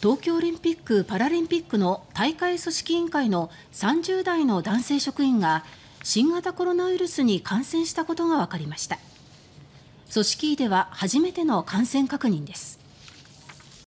東京オリンピック・パラリンピックの大会組織委員会の30代の男性職員が新型コロナウイルスに感染したことがわかりました。組織委では初めての感染確認です。